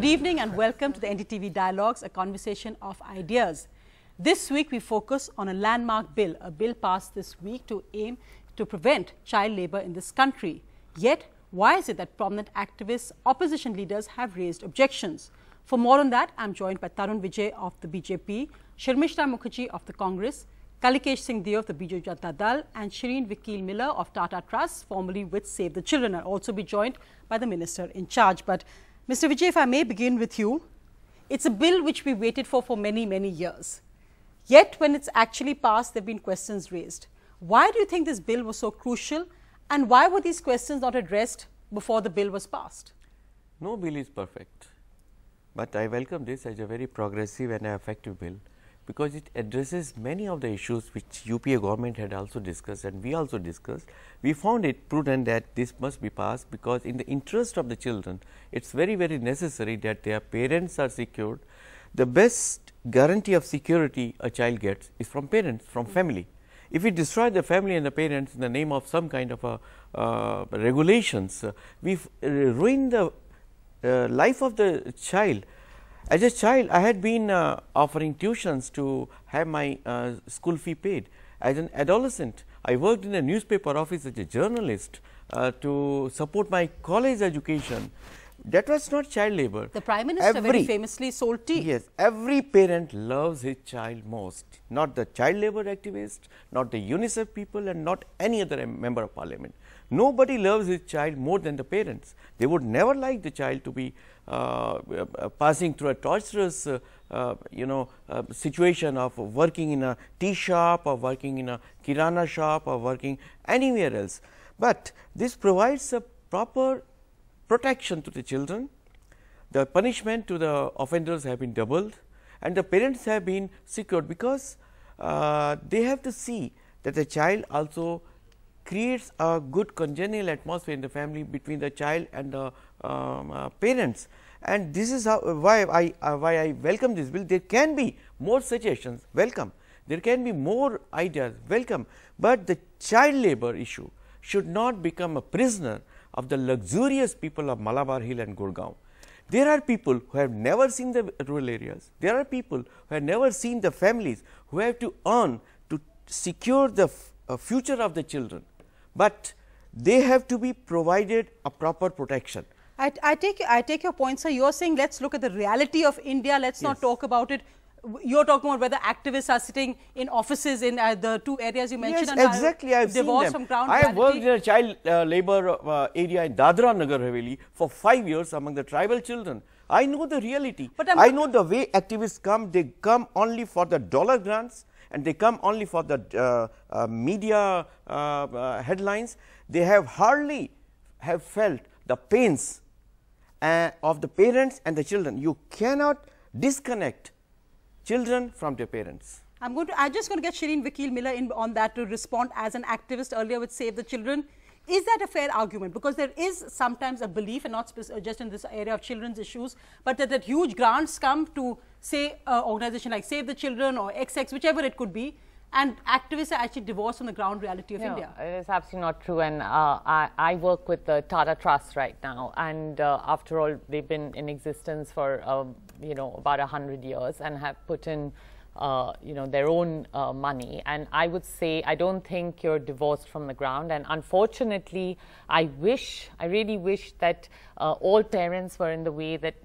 Good evening and welcome to the NDTV Dialogues, a conversation of ideas. This week we focus on a landmark bill, a bill passed this week to aim to prevent child labour in this country. Yet, why is it that prominent activists, opposition leaders have raised objections? For more on that, I'm joined by Tarun Vijay of the BJP, Sharmishta Mukherjee of the Congress, Kalikesh Singh of the Biju Janata Dal and Shireen Vikil Miller of Tata Trust, formerly with Save the Children, will also be joined by the minister in charge. But Mr. Vijay, if I may begin with you, it's a bill which we waited for for many, many years. Yet, when it's actually passed, there have been questions raised. Why do you think this bill was so crucial and why were these questions not addressed before the bill was passed? No bill is perfect, but I welcome this as a very progressive and effective bill because it addresses many of the issues which UPA government had also discussed and we also discussed. We found it prudent that this must be passed because in the interest of the children, it is very, very necessary that their parents are secured. The best guarantee of security a child gets is from parents, from family. If we destroy the family and the parents in the name of some kind of a, uh, regulations, uh, we uh, ruin the uh, life of the child as a child, I had been uh, offering tuitions to have my uh, school fee paid. As an adolescent, I worked in a newspaper office as a journalist uh, to support my college education. That was not child labor. The Prime Minister every, very famously sold tea. Yes, every parent loves his child most, not the child labor activist, not the UNICEF people and not any other member of parliament. Nobody loves his child more than the parents. They would never like the child to be uh, passing through a torturous uh, uh, you know uh, situation of working in a tea shop or working in a kirana shop or working anywhere else. But this provides a proper protection to the children, the punishment to the offenders have been doubled and the parents have been secured because uh, they have to see that the child also creates a good congenial atmosphere in the family between the child and the um, uh, parents and this is how uh, why I uh, why I welcome this bill. There can be more suggestions, welcome. There can be more ideas, welcome. But the child labor issue should not become a prisoner of the luxurious people of Malabar Hill and Gurgaon. There are people who have never seen the rural areas. There are people who have never seen the families who have to earn to secure the uh, future of the children, but they have to be provided a proper protection. I, I, take, I take your point, sir. You're saying let's look at the reality of India. Let's yes. not talk about it you're talking about whether activists are sitting in offices in uh, the two areas you mentioned. Yes, exactly. I've seen them. I have reality. worked in a child uh, labor uh, area in Dadra Nagar Haveli for five years among the tribal children. I know the reality. But I'm i know the way activists come. They come only for the dollar grants and they come only for the uh, uh, media uh, headlines. They have hardly have felt the pains uh, of the parents and the children. You cannot disconnect children from their parents. I'm going to, I'm just going to get Shireen Vakil Miller in on that to respond as an activist earlier with Save the Children. Is that a fair argument? Because there is sometimes a belief, and not uh, just in this area of children's issues, but that, that huge grants come to, say, an organization like Save the Children or XX, whichever it could be, and activists are actually divorced from the ground reality of no, India. It is absolutely not true. And uh, I, I, work with the Tata Trust right now, and uh, after all, they've been in existence for uh, you know about hundred years and have put in. Uh, you know their own uh, money, and I would say I don't think you're divorced from the ground. And unfortunately, I wish, I really wish that all parents were in the way that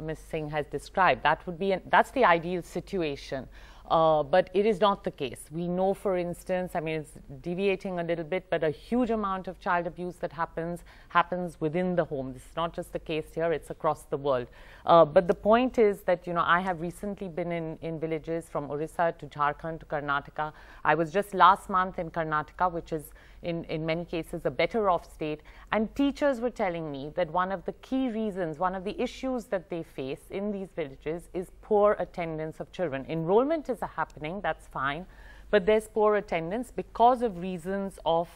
Ms. Singh has described. That would be an, that's the ideal situation. Uh, but it is not the case. We know, for instance, I mean, it's deviating a little bit, but a huge amount of child abuse that happens happens within the home. This is not just the case here; it's across the world. Uh, but the point is that you know, I have recently been in in villages from Orissa to Jharkhand to Karnataka. I was just last month in Karnataka, which is in, in many cases, a better off state. And teachers were telling me that one of the key reasons, one of the issues that they face in these villages is poor attendance of children. Enrollment is happening, that's fine, but there's poor attendance because of reasons of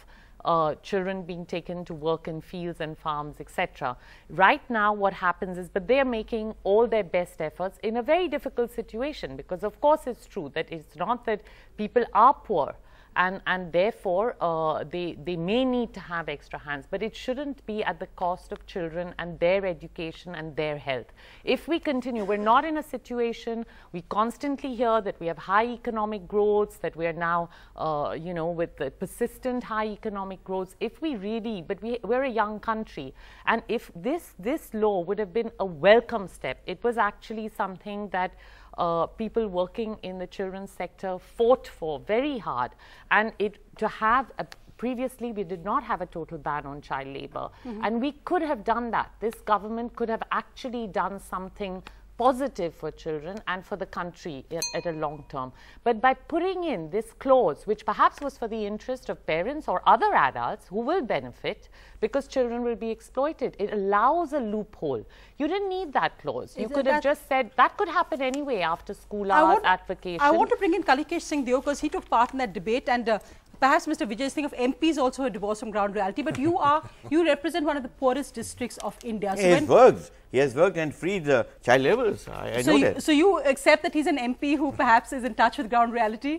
uh, children being taken to work in fields and farms, etc. Right now, what happens is, but they are making all their best efforts in a very difficult situation because, of course, it's true that it's not that people are poor, and, and therefore uh, they, they may need to have extra hands, but it shouldn't be at the cost of children and their education and their health. If we continue, we're not in a situation, we constantly hear that we have high economic growths, that we are now, uh, you know, with the persistent high economic growths. If we really, but we, we're a young country, and if this, this law would have been a welcome step, it was actually something that uh, people working in the children's sector fought for very hard. And it to have a previously we did not have a total ban on child labor mm -hmm. and we could have done that this government could have actually done something positive for children and for the country at, at, a long term. But by putting in this clause, which perhaps was for the interest of parents or other adults who will benefit because children will be exploited, it allows a loophole. You didn't need that clause. you could have just said that could happen anyway after school hours, I want, I want to bring in Kalikesh Singh Deo because he took part in that debate and uh, Perhaps Mr. Vijay Singh of MPs also a divorce from ground reality, but you are you represent one of the poorest districts of India. So he has worked. He has worked and freed the child laborers. I, I so know you, that. So you accept that he's an MP who perhaps is in touch with ground reality?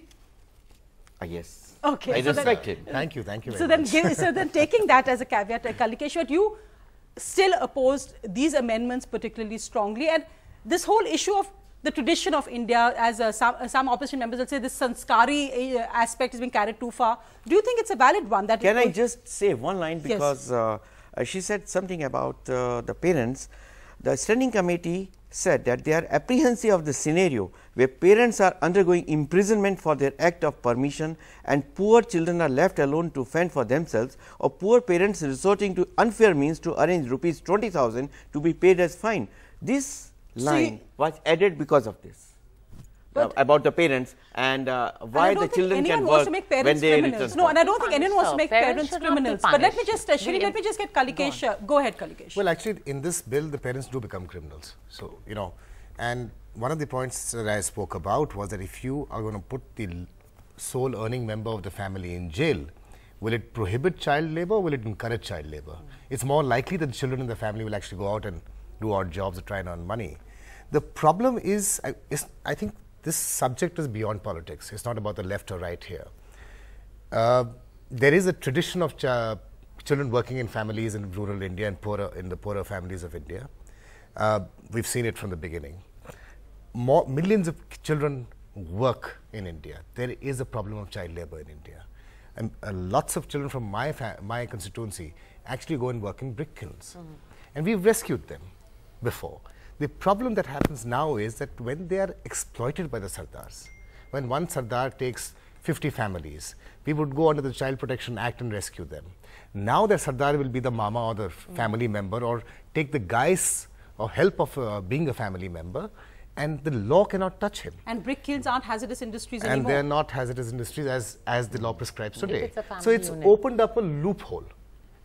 Uh, yes. Okay. I so respect him. it. Thank you. Thank you. so then, give, so then, taking that as a caveat, uh, Kalikeshwar, you still opposed these amendments particularly strongly, and this whole issue of the tradition of India, as uh, some, uh, some, opposition members will say, this Sanskari uh, aspect is being carried too far. Do you think it's a valid one? That Can I just say one line because yes. Uh, uh, she said something about the parents. The standing committee said that they are apprehensive of the scenario where parents are undergoing imprisonment for their act of permission and poor children are left alone to fend for themselves or poor parents resorting to unfair means to arrange rupees 20,000 to be paid as fine. This line See, was added because of this. Uh, about the parents and uh, why and the children can work when they criminals. No, and I don't think anyone so wants to make parents, parents criminals. But let me just, uh, Shri, let me just get Kalikesh. Go, uh, go ahead, Kalikesh. Well, actually, in this bill, the parents do become criminals. So, you know, and one of the points that I spoke about was that if you are going to put the sole earning member of the family in jail, will it prohibit child labor? Or will it encourage child labor? Mm It's more likely that children in the family will actually go out and do odd jobs or try and earn money. The problem is, is I think this subject is beyond politics. It's not about the left or right here. Uh, there is a tradition of ch children working in families in rural India and poorer in the poorer families of India. Uh, we've seen it from the beginning. More, millions of children work in India. There is a problem of child labor in India. And uh, lots of children from my, my constituency actually go and work in brick kilns. Mm -hmm. And we've rescued them before. The problem that happens now is that when they are exploited by the Sardars, when one Sardar takes 50 families, we would go under the Child Protection Act and rescue them. Now the Sardar will be the mama or the family member or take the guise or help of uh, being a family member and the law cannot touch him. And brick kilns aren't hazardous industries and anymore. And they're not hazardous industries as, as the law prescribes today. It's so it's unit. opened up a loophole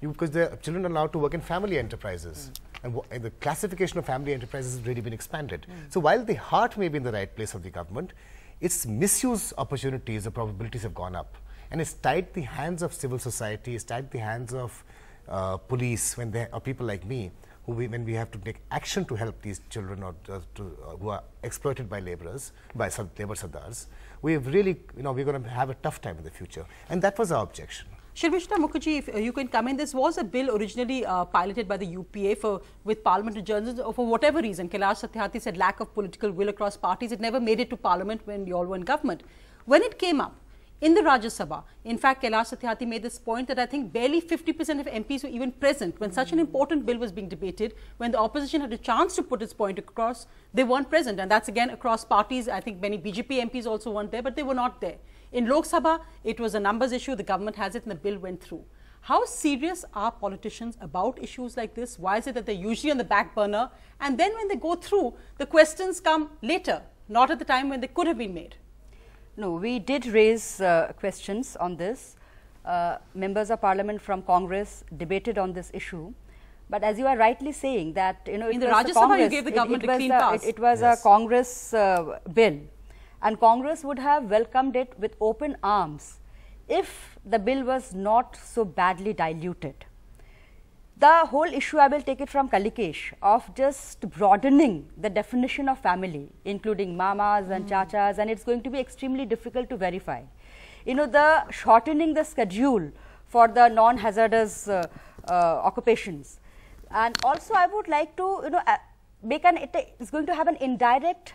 because the children are allowed to work in family enterprises. Mm. And, and, the classification of family enterprises has really been expanded. Mm. So while the heart may be in the right place of the government, its misuse opportunities, the probabilities have gone up. And it's tied the hands of civil society, it's tied the hands of uh, police when they are people like me, who we, when we have to take action to help these children or uh, to, uh, who are exploited by laborers, by labor sadars, we have really, you know, we're going to have a tough time in the future. And that was our objection. Shilvishna Mukherjee, if uh, you can come in, this was a bill originally uh, piloted by the UPA for with parliamentary journalists uh, for whatever reason. Kailash Satyarthi said lack of political will across parties. It never made it to parliament when you all were in government. When it came up, in the Rajya Sabha. In fact, Kailash Satyarthi made this point that I think barely 50% of MPs were even present when such an important bill was being debated, when the opposition had a chance to put its point across, they weren't present. And that's again across parties. I think many BJP MPs also weren't there, but they were not there. In Lok Sabha, it was a numbers issue, the government has it, and the bill went through. How serious are politicians about issues like this? Why is it that they're usually on the back burner? And then when they go through, the questions come later, not at the time when they could have been made. No, we did raise uh, questions on this. Uh, members of parliament from Congress debated on this issue. But as you are rightly saying that, you know, in the Rajya Sabha, you gave the government it, it a clean the, pass. It, it was yes. a Congress uh, bill and Congress would have welcomed it with open arms if the bill was not so badly diluted. The whole issue, I will take it from Kalikesh, of just broadening the definition of family, including mamas mm. and hmm. chachas, and it's going to be extremely difficult to verify. You know, the shortening the schedule for the non-hazardous uh, uh, occupations. And also, I would like to, you know, uh, make an, it is going to have an indirect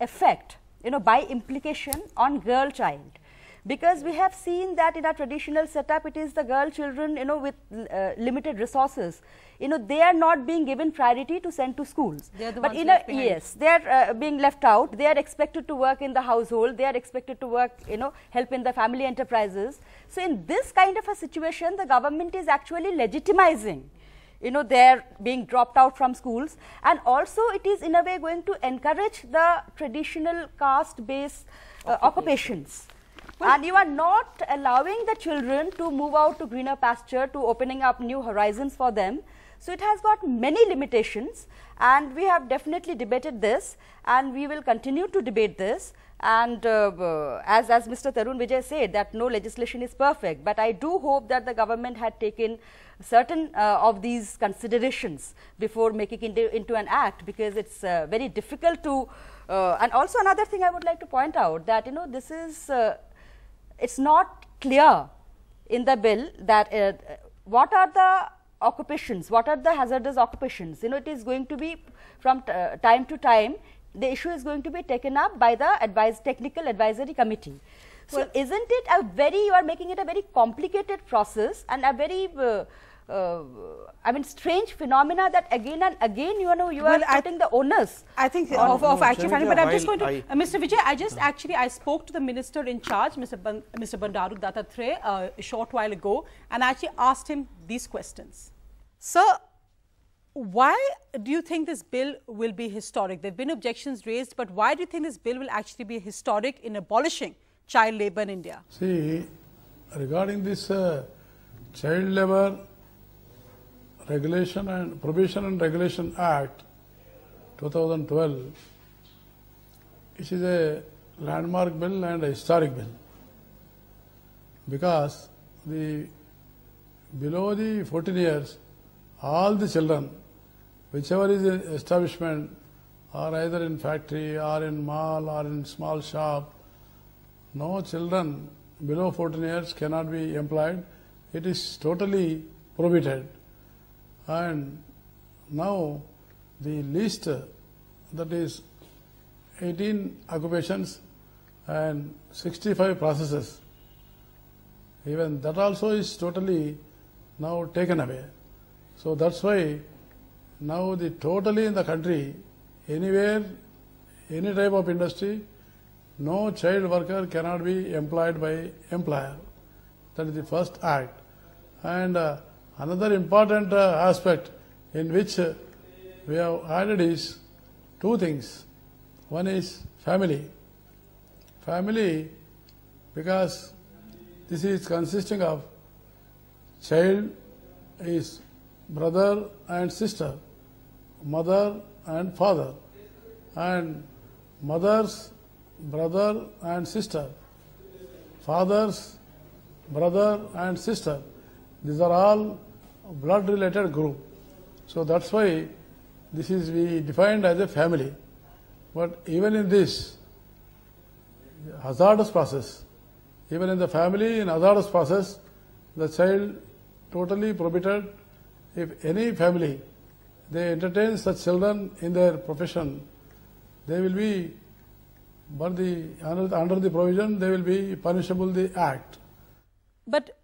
effect you know, by implication on girl child. Because we have seen that in our traditional setup, it is the girl children, you know, with uh, limited resources, you know, they are not being given priority to send to schools. The but in a, yes, they are uh, being left out. They are expected to work in the household. They are expected to work, you know, help in the family enterprises. So in this kind of a situation, the government is actually legitimizing you know, they're being dropped out from schools. And also it is in a way going to encourage the traditional caste-based uh, occupations. Well, and you are not allowing the children to move out to greener pasture, to opening up new horizons for them. So it has got many limitations and we have definitely debated this and we will continue to debate this. And uh, uh as, as Mr. Tarun Vijay said that no legislation is perfect, but I do hope that the government had taken certain uh, of these considerations before making into, into an act because it's uh, very difficult to uh, and also another thing I would like to point out that you know this is uh, it's not clear in the bill that uh, what are the occupations what are the hazardous occupations you know it is going to be from uh, time to time the issue is going to be taken up by the technical advisory committee well, so isn't it a very, you are making it a very complicated process and a very, uh, uh, I mean, strange phenomena that again and again, you know, you well, are I putting the onus. I think of, no, actually finding, but I'm just going to, uh, Mr. Vijay, I just actually, I spoke to the minister in charge, Mr. Ban, Mr. Bandaru Dattatre, uh, a short while ago, and I actually asked him these questions. Sir, why do you think this bill will be historic? There have been objections raised, but why do you think this bill will actually be historic in abolishing child labor in India? See, regarding this uh, child labor regulation and provision and regulation act 2012 it is a landmark bill and a historic bill because the below the 14 years all the children whichever is establishment are either in factory or in mall or in small shop no children below 14 years cannot be employed. It is totally prohibited. And now the list that is 18 occupations and 65 processes. Even that also is totally now taken away. So that's why now the totally in the country, anywhere, any type of industry, no child worker cannot be employed by employer. That is the first act. And uh, another important uh, aspect in which uh, we have added is two things. One is family. Family, because this is consisting of child, is brother and sister, mother and father, and mothers brother and sister, fathers, brother and sister. These are all blood related group. So that's why this is we defined as a family. But even in this hazardous process, even in the family in hazardous process, the child totally prohibited if any family they entertain such children in their profession, they will be but the, under, under the provision, they will be punishable the act. But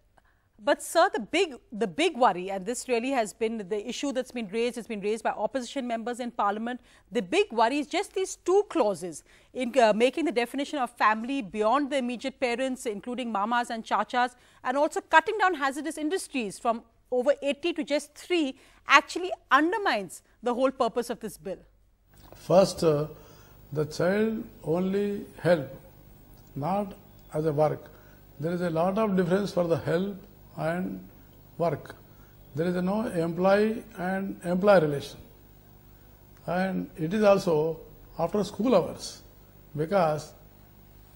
but sir, the big, the big worry, and this really has been the issue that's been raised, it's been raised by opposition members in parliament. The big worry is just these two clauses in uh, making the definition of family beyond the immediate parents, including mamas and chachas, and also cutting down hazardous industries from over 80 to just 3 actually undermines the whole purpose of this bill. First, uh, the child only help, not as a work. There is a lot of difference for the help and work. There is no employee and employer relation. And it is also after school hours because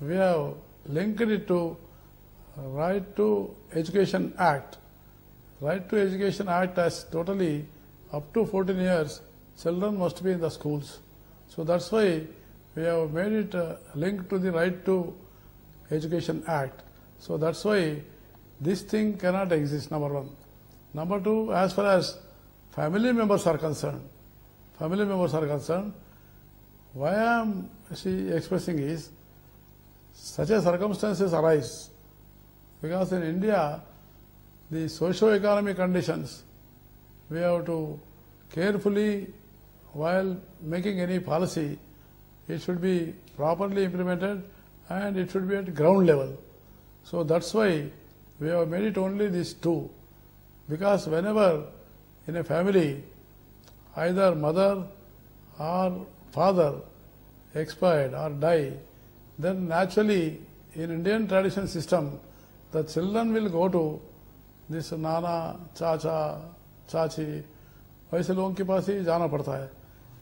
we have linked it to Right to Education Act. Right to Education Act as totally up to 14 years, children must be in the schools. So that's why we have made it uh, linked to the Right to Education Act. So that's why this thing cannot exist, number one. Number two, as far as family members are concerned, family members are concerned, why I am see, expressing is such a circumstances arise because in India the socio-economic conditions we have to carefully while making any policy it should be properly implemented and it should be at ground level. So that's why we have made it only these two. Because whenever in a family either mother or father expired or die, then naturally in Indian tradition system, the children will go to this Nana, cha चाची वैसे लोगों के पास ही जाना पड़ता है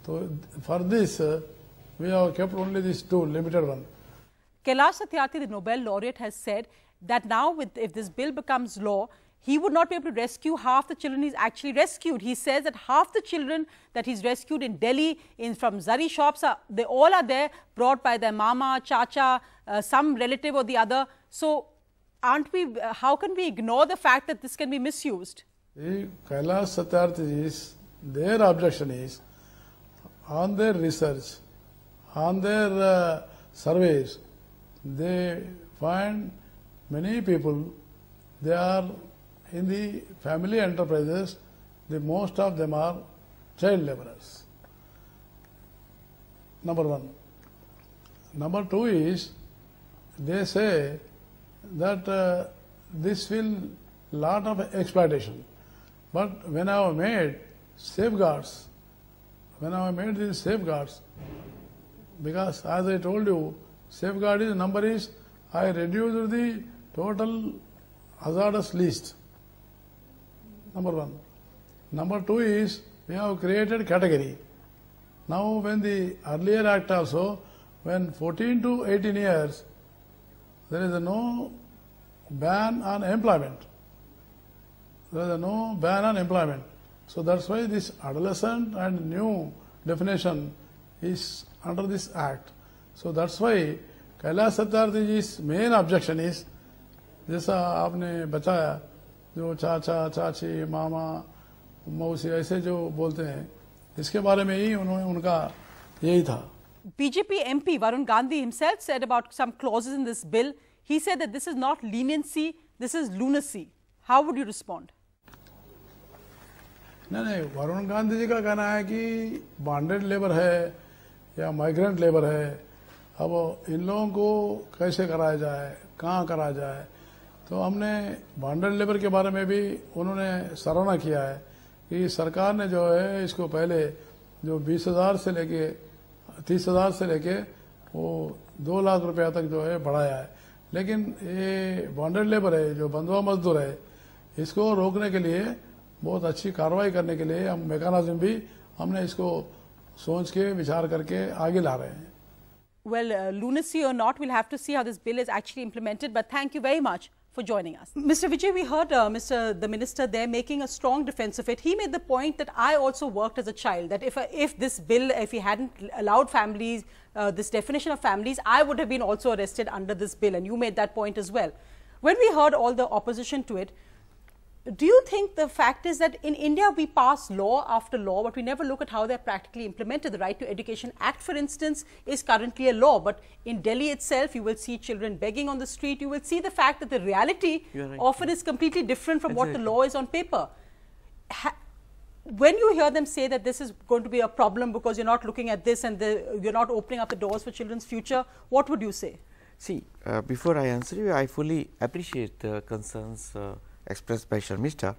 तो we have kept only these two, limited one. Kailash Satyarthi, the Nobel laureate, has said that now with, if this bill becomes law, he would not be able to rescue half the children he's actually rescued. He says that half the children that he's rescued in Delhi, in from zari shops, are, they all are there, brought by their mama, cha uh, some relative or the other. So, aren't we? Uh, how can we ignore the fact that this can be misused? Kailash Satyarthi their objection is on their research on their uh, surveys, they find many people, they are in the family enterprises, the most of them are child laborers. Number one. Number two is, they say that uh, this will lot of exploitation. But when I have made safeguards, when I have made these safeguards, because as I told you, safeguard is number is I reduced the total hazardous list. Number one. Number two is we have created category. Now when the earlier act also, when 14 to 18 years, there is no ban on employment. There is no ban on employment. So that's why this adolescent and new definition is under this act. So that's why Kailash Satyarthi ji's main objection is, जैसा आपने बताया जो चाचा चाची मामा मौसी ऐसे जो बोलते हैं इसके बारे में ही उन्होंने उनका यही था BJP MP Varun Gandhi himself said about some clauses in this bill. He said that this is not leniency, this is lunacy. How would you respond? नहीं नहीं वरुण गांधी जी का कहना है कि बॉन्डेड लेबर है या माइग्रेंट लेबर है अब इन लोगों को कैसे कराया जाए कहाँ कराया जाए तो हमने बॉन्डेड लेबर के बारे में भी उन्होंने सराहना किया है कि सरकार ने जो है इसको पहले जो बीस हजार से लेके तीस हजार से लेके वो दो लाख रुपया तक जो है बढ़ाया है लेकिन ये बॉन्डेड लेबर है जो बंधुआ मजदूर है इसको रोकने के लिए बहुत अच्छी कार्रवाई करने के लिए हम मेकानाजम भी हमने इसको सोच के विचार करके आगे ला रहे हैं Well, uh, lunacy or not, we'll have to see how this bill is actually implemented. But thank you very much for joining us. Mr. Vijay, we heard uh, Mr. the minister there making a strong defense of it. He made the point that I also worked as a child, that if, uh, if this bill, if he hadn't allowed families, uh, this definition of families, I would have been also arrested under this bill. And you made that point as well. When we heard all the opposition to it, do you think the fact is that in India we pass law after law, but we never look at how they're practically implemented? The Right to Education Act, for instance, is currently a law, but in Delhi itself, you will see children begging on the street. You will see the fact that the reality right. often is completely different from exactly. what the law is on paper. Ha when you hear them say that this is going to be a problem because you're not looking at this and the, you're not opening up the doors for children's future, what would you say? See, uh, before I answer you, I fully appreciate the concerns. Uh, expressed by Sharmista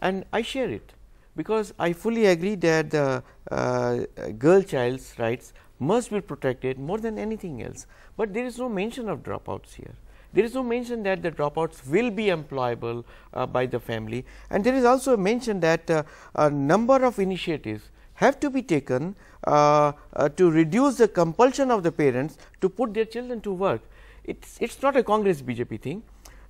and I share it because I fully agree that the uh, girl child's rights must be protected more than anything else, but there is no mention of dropouts here. There is no mention that the dropouts will be employable uh, by the family and there is also a mention that uh, a number of initiatives have to be taken uh, uh, to reduce the compulsion of the parents to put their children to work. It is not a Congress BJP thing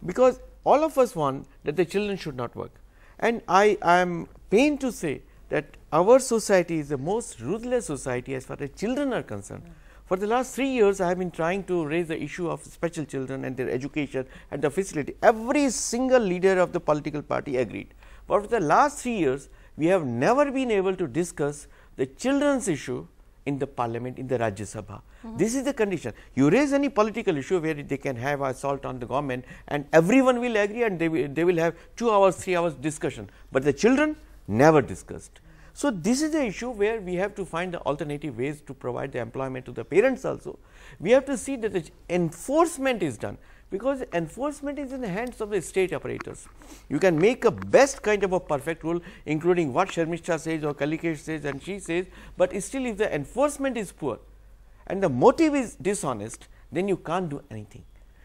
because all of us want that the children should not work. And I, I am pained to say that our society is the most ruthless society as far as children are concerned. For the last three years, I have been trying to raise the issue of special children and their education and the facility. Every single leader of the political party agreed. But for the last three years, we have never been able to discuss the children's issue in the parliament, in the Rajya Sabha. Mm -hmm. This is the condition. You raise any political issue where they can have assault on the government and everyone will agree and they they will have two hours, three hours discussion. But the children never discussed. So, this is the issue where we have to find the alternative ways to provide the employment to the parents also. We have to see that the enforcement is done because enforcement is in the hands of the state operators, You can make a best kind of a perfect rule including what Sharmishta says or Kalikesh says and she says, but still if the enforcement is poor and the motive is dishonest, then you can't do anything.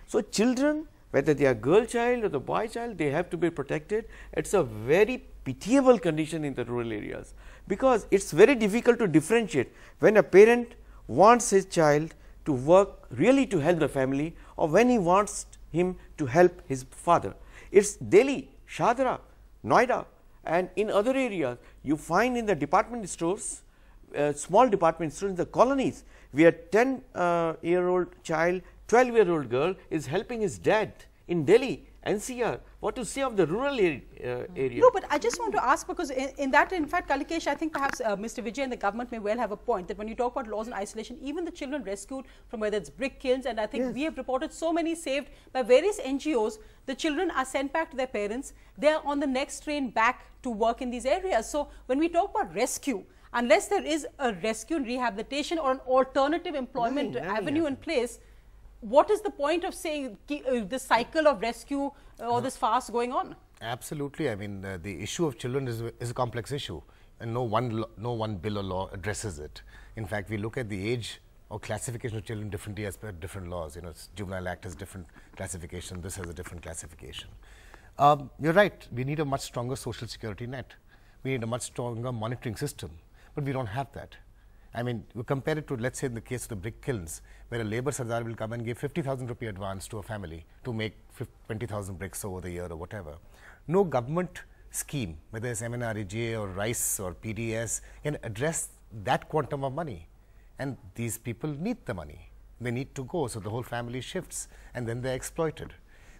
So, children whether they are girl child or the boy child, they have to be protected. It is a very pitiable condition in the rural areas, because it is very difficult to differentiate when a parent wants his child to work really to help the family or when he wants him to help his father. It is Delhi, Shadra, Noida and in other areas you find in the department stores, uh, small department stores in the colonies where 10 uh, year old child, 12 year old girl is helping his dad in Delhi, NCR what to say of the rural area, uh, area? No, but I just want to ask because in, in that, in fact, Kalikesh, I think perhaps uh, Mr. Vijay and the government may well have a point that when you talk about laws in isolation, even the children rescued from whether it's brick kilns, and I think yes. we have reported so many saved by various NGOs, the children are sent back to their parents. They are on the next train back to work in these areas. So when we talk about rescue, unless there is a rescue and rehabilitation or an alternative employment avenue in place, what is the point of saying uh, this cycle of rescue uh, or this fast going on? Absolutely. I mean, uh, the issue of children is, is a complex issue, and no one, no one bill or law addresses it. In fact, we look at the age or classification of children differently as per different laws. You know, Juvenile Act has different classification, this has a different classification. Um, you're right, we need a much stronger social security net. We need a much stronger monitoring system, but we don't have that. I mean, you compare it to, let's say, in the case of the brick kilns, where a labor sardar will come and give 50,000 rupee advance to a family to make 20,000 bricks over the year or whatever. No government scheme, whether it's MNREGA or RICE or PDS, can address that quantum of money. And these people need the money. They need to go, so the whole family shifts and then they're exploited.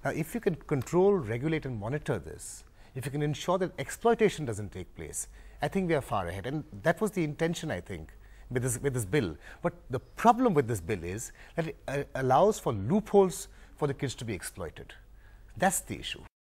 Now, if you can control, regulate, and monitor this, if you can ensure that exploitation doesn't take place, I think we are far ahead. And that was the intention, I think, with this, with this bill. But the problem with this bill is that it uh, allows for loopholes for the kids to be exploited. That's the issue.